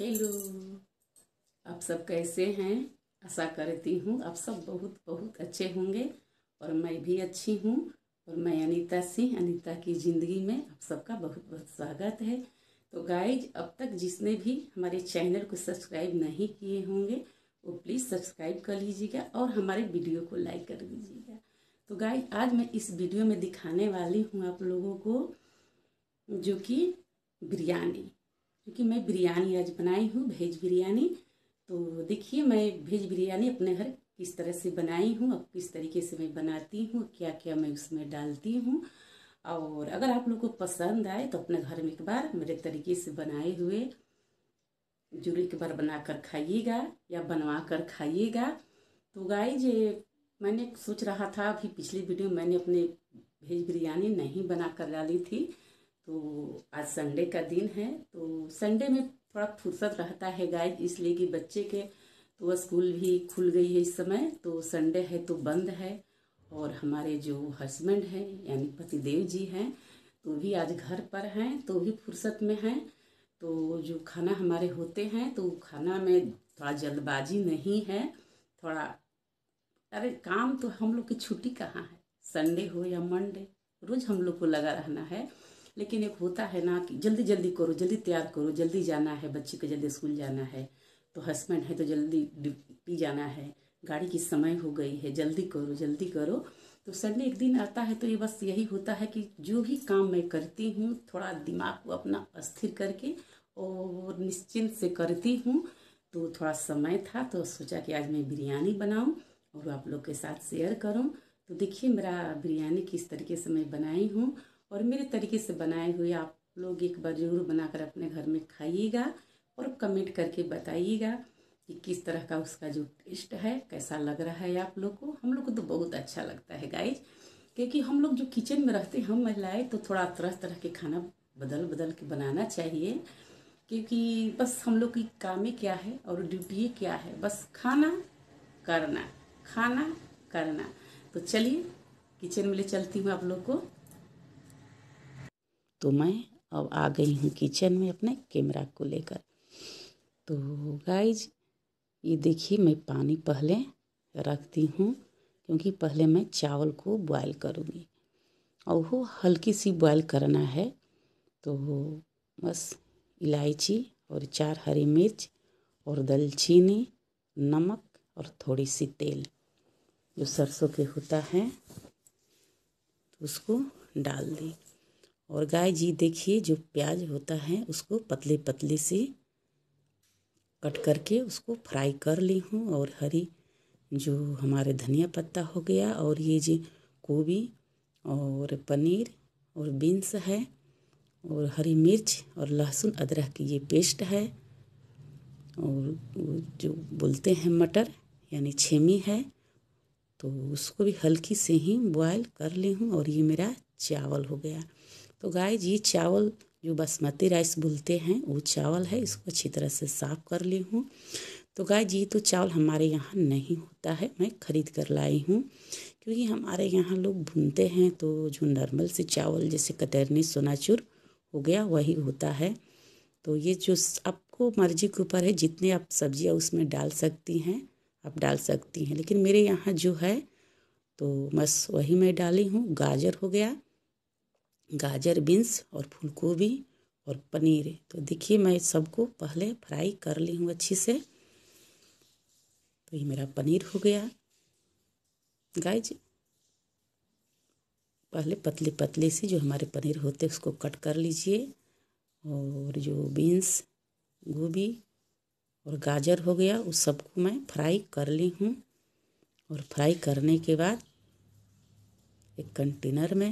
hello आप सब कैसे हैं आशा करती हूँ आप सब बहुत बहुत अच्छे होंगे और मैं भी अच्छी हूँ और मैं अनीता सिंह अनीता की ज़िंदगी में आप सबका बहुत बहुत स्वागत है तो गाइज अब तक जिसने भी हमारे चैनल को सब्सक्राइब नहीं किए होंगे वो प्लीज़ सब्सक्राइब कर लीजिएगा और हमारे वीडियो को लाइक कर दीजिएगा तो गाइज आज मैं इस वीडियो में दिखाने वाली हूँ आप लोगों को जो कि बिरयानी क्योंकि मैं बिरयानी आज बनाई हूँ भेज बिरयानी तो देखिए मैं भेज बिरयानी अपने घर किस तरह से बनाई हूँ अब किस तरीके से मैं बनाती हूँ क्या क्या मैं उसमें डालती हूँ और अगर आप लोग को पसंद आए तो अपने घर में एक बार मेरे तरीके से बनाए हुए जरूर एक बार बना कर खाइएगा या बनवा कर खाइएगा तो गाय जे मैंने सोच रहा था अभी पिछली वीडियो मैंने अपने भेज बिरयानी नहीं बना कर डाली थी तो आज संडे का दिन है तो संडे में थोड़ा फुर्सत रहता है गाय इसलिए कि बच्चे के तो स्कूल भी खुल गई है इस समय तो संडे है तो बंद है और हमारे जो हस्बैंड हैं यानी पतिदेव जी हैं तो भी आज घर पर हैं तो भी फुर्सत में हैं तो जो खाना हमारे होते हैं तो खाना में थोड़ा जल्दबाजी नहीं है थोड़ा अरे काम तो हम लोग की छुट्टी कहाँ है संडे हो या मंडे रोज़ हम लोग को लगा रहना है लेकिन एक होता है ना कि जल्दी जल्दी करो जल्दी तैयार करो जल्दी जाना है बच्चे को जल्दी स्कूल जाना है तो हस्बैंड है तो जल्दी ड्यूटी जाना है गाड़ी की समय हो गई है जल्दी करो जल्दी करो तो संडे एक दिन आता है तो ये बस यही होता है कि जो भी काम मैं करती हूँ थोड़ा दिमाग को अपना अस्थिर करके और निश्चिंत से करती हूँ तो थोड़ा समय था तो सोचा कि आज मैं बिरयानी बनाऊँ और आप लोग के साथ शेयर करूँ तो देखिए मेरा बिरयानी किस तरीके से मैं बनाई हूँ और मेरे तरीके से बनाए हुए आप लोग एक बार ज़रूर बनाकर अपने घर में खाइएगा और कमेंट करके बताइएगा कि किस तरह का उसका जो टेस्ट है कैसा लग रहा है आप लोग को हम लोग को तो बहुत अच्छा लगता है गाइज क्योंकि हम लोग जो किचन में रहते हैं हम महिलाएँ तो थोड़ा तरह तरह के खाना बदल बदल के बनाना चाहिए क्योंकि बस हम लोग की कामें क्या है और ड्यूटी क्या है बस खाना करना खाना करना तो चलिए किचन में ले चलती हूँ आप लोग को तो मैं अब आ गई हूँ किचन में अपने कैमरा को लेकर तो गाइज ये देखिए मैं पानी पहले रखती हूँ क्योंकि पहले मैं चावल को बॉयल करूँगी और वो हल्की सी बॉयल करना है तो बस इलायची और चार हरी मिर्च और दलचीनी नमक और थोड़ी सी तेल जो सरसों के होता है उसको डाल दी और गाय जी देखिए जो प्याज होता है उसको पतले पतले से कट करके उसको फ्राई कर ली हूँ और हरी जो हमारे धनिया पत्ता हो गया और ये जी गोभी और पनीर और बीन्स है और हरी मिर्च और लहसुन अदरक की ये पेस्ट है और जो बोलते हैं मटर यानी छेमी है तो उसको भी हल्की से ही बॉयल कर ली हूँ और ये मेरा चावल हो गया तो गाय ये चावल जो बासमती राइस बोलते हैं वो चावल है इसको अच्छी तरह से साफ़ कर ली हूँ तो गाय जी तो चावल हमारे यहाँ नहीं होता है मैं ख़रीद कर लाई हूँ क्योंकि हमारे यहाँ लोग भूनते हैं तो जो नॉर्मल से चावल जैसे कतरनी सोनाचूर हो गया वही होता है तो ये जो आपको मर्जी के ऊपर है जितने आप सब्जियाँ उसमें डाल सकती हैं आप डाल सकती हैं लेकिन मेरे यहाँ जो है तो बस वही मैं डाली हूँ गाजर हो गया गाजर बीन्स और फूलगोभी और पनीर तो देखिए मैं सबको पहले फ्राई कर ली हूँ अच्छी से तो ये मेरा पनीर हो गया गाइज पहले पतले पतले से जो हमारे पनीर होते हैं उसको कट कर लीजिए और जो बीन्स गोभी और गाजर हो गया उस सबको मैं फ्राई कर ली हूँ और फ्राई करने के बाद एक कंटेनर में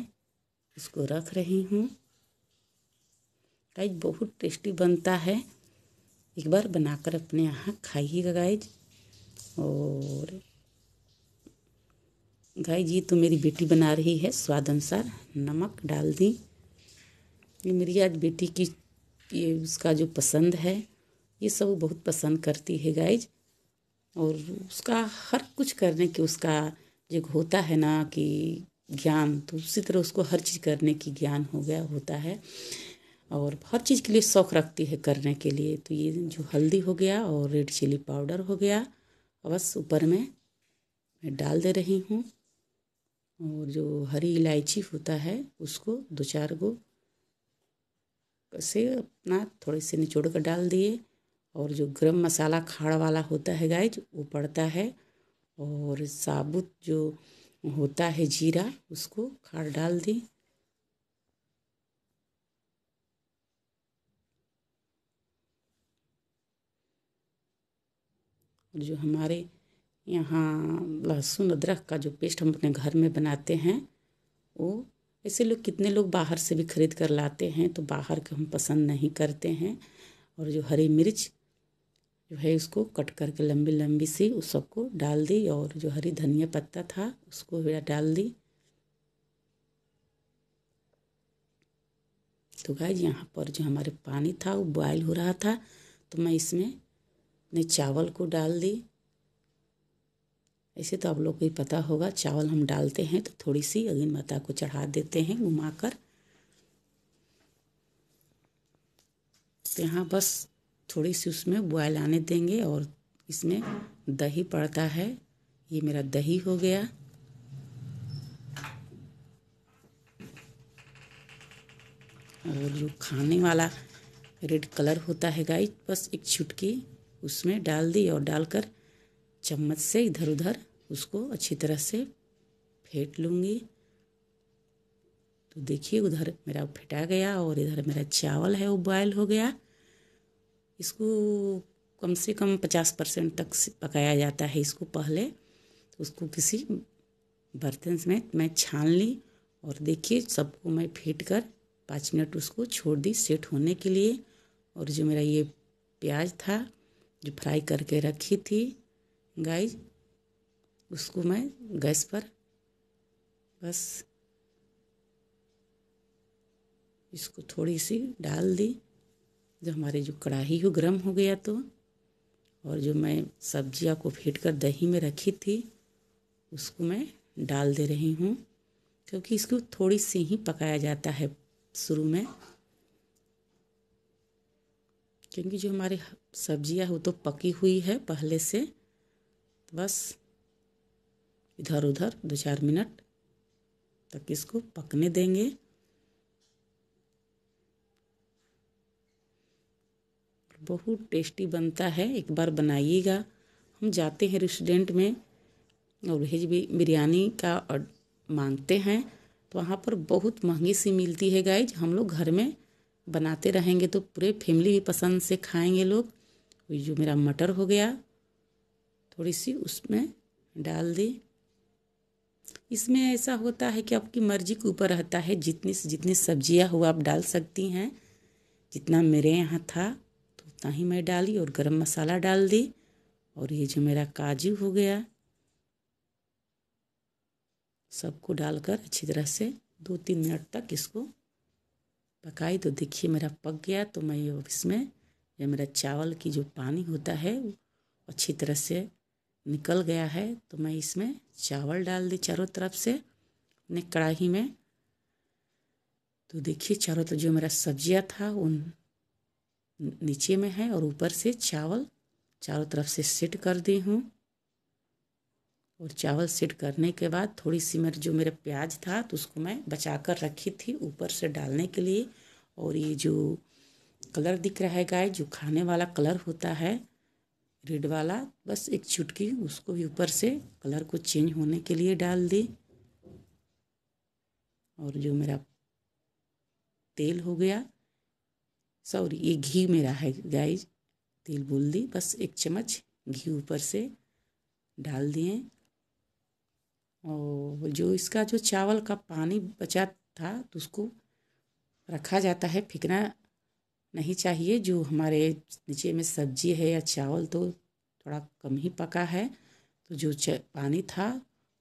इसको रख रही हूँ गाइज बहुत टेस्टी बनता है एक बार बनाकर अपने यहाँ खाइएगा गाइज और गाय जी तो मेरी बेटी बना रही है स्वाद अनुसार नमक डाल दी ये मेरी आज बेटी की ये उसका जो पसंद है ये सब बहुत पसंद करती है गाइज और उसका हर कुछ करने की उसका जो होता है ना कि ज्ञान तो उसी तरह उसको हर चीज़ करने की ज्ञान हो गया होता है और हर चीज़ के लिए शौक़ रखती है करने के लिए तो ये जो हल्दी हो गया और रेड चिली पाउडर हो गया बस ऊपर में मैं डाल दे रही हूँ और जो हरी इलायची होता है उसको दो चार गो से अपना थोड़े से निचोड़ कर डाल दिए और जो गरम मसाला खाड़ वाला होता है गाइज वो पड़ता है और साबुत जो होता है जीरा उसको खाड़ डाल दें जो हमारे यहाँ लहसुन अदरक का जो पेस्ट हम अपने घर में बनाते हैं वो ऐसे लोग कितने लोग बाहर से भी खरीद कर लाते हैं तो बाहर के हम पसंद नहीं करते हैं और जो हरी मिर्च जो है उसको कट करके लंबी लंबी सी उस सबको डाल दी और जो हरी धनिया पत्ता था उसको डाल दी तो गाय यहाँ पर जो हमारे पानी था वो बॉयल हो रहा था तो मैं इसमें ने चावल को डाल दी ऐसे तो आप लोग को ही पता होगा चावल हम डालते हैं तो थोड़ी सी अग्नि माता को चढ़ा देते हैं घुमा कर तो यहाँ बस थोड़ी सी उसमें बॉयल आने देंगे और इसमें दही पड़ता है ये मेरा दही हो गया और जो खाने वाला रेड कलर होता है गाय बस एक छुटकी उसमें डाल दी और डालकर चम्मच से इधर उधर उसको अच्छी तरह से फेंट लूँगी तो देखिए उधर मेरा फेंटा गया और इधर मेरा चावल है वो बॉयल हो गया इसको कम से कम पचास परसेंट तक पकाया जाता है इसको पहले तो उसको किसी बर्तन में मैं छान ली और देखिए सबको मैं फेंट कर पाँच मिनट उसको छोड़ दी सेट होने के लिए और जो मेरा ये प्याज था जो फ्राई करके रखी थी गाय उसको मैं गैस पर बस इसको थोड़ी सी डाल दी जो हमारी जो कढ़ाई हो गर्म हो गया तो और जो मैं सब्जियाँ को फेंट कर दही में रखी थी उसको मैं डाल दे रही हूँ क्योंकि इसको थोड़ी सी ही पकाया जाता है शुरू में क्योंकि जो हमारी सब्जियाँ वो तो पकी हुई है पहले से तो बस इधर उधर दो चार मिनट तक इसको पकने देंगे बहुत टेस्टी बनता है एक बार बनाइएगा हम जाते हैं रेस्टोरेंट में और वेज बिरयानी का मांगते हैं तो वहाँ पर बहुत महंगी सी मिलती है गाइज हम लोग घर में बनाते रहेंगे तो पूरे फैमिली भी पसंद से खाएंगे लोग जो मेरा मटर हो गया थोड़ी सी उसमें डाल दी इसमें ऐसा होता है कि आपकी मर्जी के ऊपर रहता है जितनी जितनी सब्जियां हो आप डाल सकती हैं जितना मेरे यहाँ था ही मैं डाली और गरम मसाला डाल दी और ये जो मेरा काजू हो गया सबको डालकर अच्छी तरह से दो तीन मिनट तक इसको पकाई तो देखिए मेरा पक गया तो मैं ये इसमें ये मेरा चावल की जो पानी होता है वो अच्छी तरह से निकल गया है तो मैं इसमें चावल डाल दी चारों तरफ से अपने कढ़ाही में तो देखिए चारों तरफ तो जो मेरा सब्जियां था उन नीचे में है और ऊपर से चावल चारों तरफ से सेट कर दी हूँ और चावल सेट करने के बाद थोड़ी सी मेरे जो मेरा प्याज था तो उसको मैं बचा कर रखी थी ऊपर से डालने के लिए और ये जो कलर दिख रहा है गाय जो खाने वाला कलर होता है रेड वाला बस एक चुटकी उसको भी ऊपर से कलर को चेंज होने के लिए डाल दी और जो मेरा तेल हो गया सॉरी ये घी मेरा है गाइज तिल भूल दी बस एक चम्मच घी ऊपर से डाल दिए और जो इसका जो चावल का पानी बचा था तो उसको रखा जाता है फेंकना नहीं चाहिए जो हमारे नीचे में सब्जी है या चावल तो थोड़ा कम ही पका है तो जो पानी था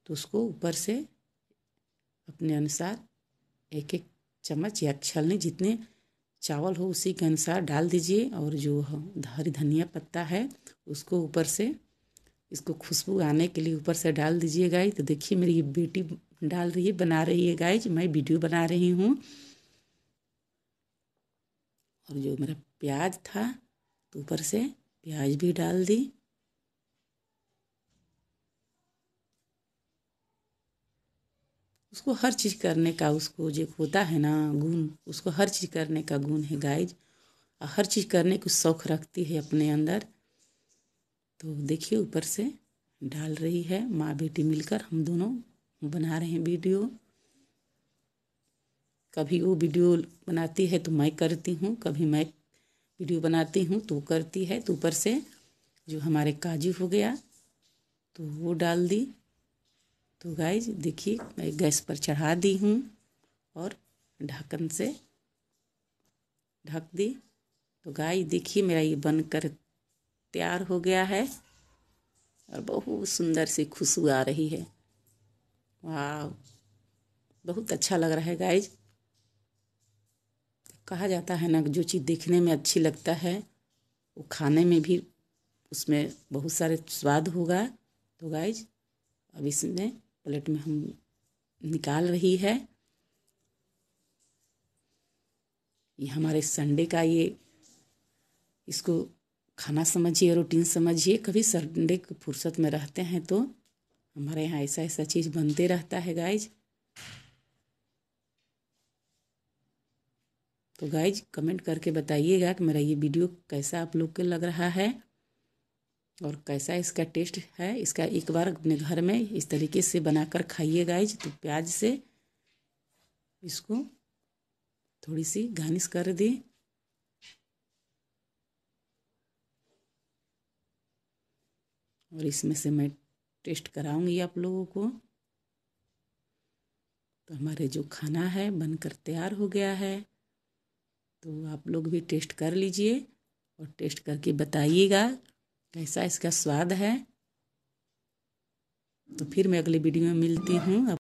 तो उसको ऊपर से अपने अनुसार एक एक चम्मच या छलनी जितने चावल हो उसी के अनुसार डाल दीजिए और जो हरी धनिया पत्ता है उसको ऊपर से इसको खुशबू आने के लिए ऊपर से डाल दीजिए गाय तो देखिए मेरी बेटी डाल रही है बना रही है गाय मैं वीडियो बना रही हूँ और जो मेरा प्याज था तो ऊपर से प्याज भी डाल दी उसको हर चीज़ करने का उसको जो होता है ना गुण उसको हर चीज़ करने का गुण है गाइज और हर चीज़ करने को शौक रखती है अपने अंदर तो देखिए ऊपर से डाल रही है माँ बेटी मिलकर हम दोनों बना रहे हैं वीडियो कभी वो वीडियो बनाती है तो मैं करती हूँ कभी मैं वीडियो बनाती हूँ तो करती है तो ऊपर से जो हमारे काजू हो गया तो वो डाल दी तो गाइज देखिए मैं गैस पर चढ़ा दी हूँ और ढक्कन से ढक दी तो गाय देखिए मेरा ये बनकर तैयार हो गया है और बहुत सुंदर सी खुशबू आ रही है वाह बहुत अच्छा लग रहा है गाइज कहा जाता है ना जो चीज़ देखने में अच्छी लगता है वो खाने में भी उसमें बहुत सारे स्वाद होगा तो गाइज अब इसमें प्लेट में हम निकाल रही है ये हमारे संडे का ये इसको खाना समझिए रूटीन समझिए कभी संडे फुर्सत में रहते हैं तो हमारे यहाँ ऐसा ऐसा चीज़ बनते रहता है गाइज तो गाइज कमेंट करके बताइएगा कि मेरा ये वीडियो कैसा आप लोग के लग रहा है और कैसा इसका टेस्ट है इसका एक बार अपने घर में इस तरीके से बनाकर खाइए गाइज तो प्याज से इसको थोड़ी सी गार्निश कर दें और इसमें से मैं टेस्ट कराऊंगी आप लोगों को तो हमारे जो खाना है बनकर तैयार हो गया है तो आप लोग भी टेस्ट कर लीजिए और टेस्ट करके बताइएगा कैसा इसका स्वाद है तो फिर मैं अगले वीडियो में मिलती हूँ